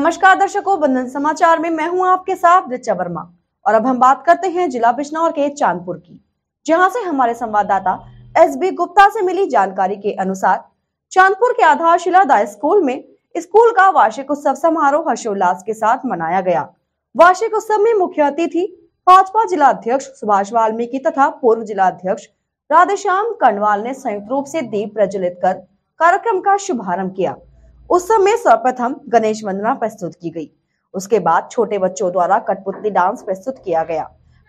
नमस्कार दर्शकों बंधन समाचार में मैं हूं आपके साथ रिचा वर्मा और अब हम बात करते हैं जिला बिजनौर के चांदपुर की जहां से हमारे संवाददाता एस बी गुप्ता से मिली जानकारी के अनुसार चांदपुर के आधारशिला दाय स्कूल में स्कूल का वार्षिक उत्सव समारोह हर्षोल्लास के साथ मनाया गया वार्षिक उत्सव में मुख्य अतिथि भाजपा जिला अध्यक्ष सुभाष वाल्मीकि तथा पूर्व जिला अध्यक्ष राधेश्याम कंडवाल ने संयुक्त रूप से दीप प्रज्वलित कर कार्यक्रम का शुभारंभ किया उस समय सर्वप्रथम गणेश वंदना प्रस्तुत की गई उसके बाद छोटे बच्चों द्वारा कठपुतली डांस प्रस्तुत किया गया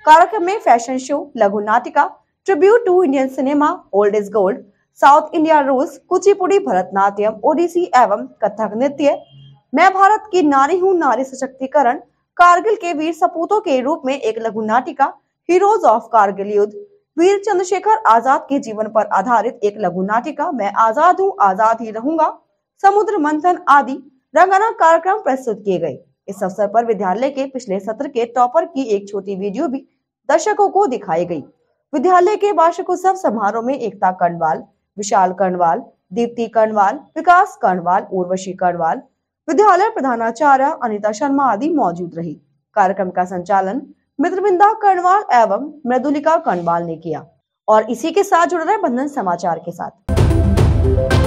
कार्यक्रम में फैशन शो लघु नाटिका tribute to Indian cinema old is gold south India rules Kuchipudi Bharatanatyam Odissi एवं कथक नृत्य मैं भारत की नारी हूँ नारी सशक्तिकरण कारगिल के वीर सपूतों के रूप में एक लघु नाटिका हीरोज ऑफ कारगिल युद्ध वीर चंद्रशेखर आजाद के जीवन पर आधारित एक लघु नाटिका मैं आजाद हूँ आजाद ही रहूंगा समुद्र मंथन आदि रंगाना कार्यक्रम प्रस्तुत किए गए इस अवसर पर विद्यालय के पिछले सत्र के टॉपर की एक छोटी वीडियो भी दर्शकों को दिखाई गई विद्यालय के वार्षिकोत्सव समारोह में एकता कर्णवाल विशाल कर्णवाल दीप्ति कर्णवाल विकास कर्णवाल उर्वशी कर्णवाल विद्यालय प्रधानाचार्य अनिता शर्मा आदि मौजूद रही कार्यक्रम का संचालन मित्रविंदा कर्णवाल एवं मृदुलिका कर्णवाल ने किया और इसी के साथ जुड़ रहे बंधन समाचार के साथ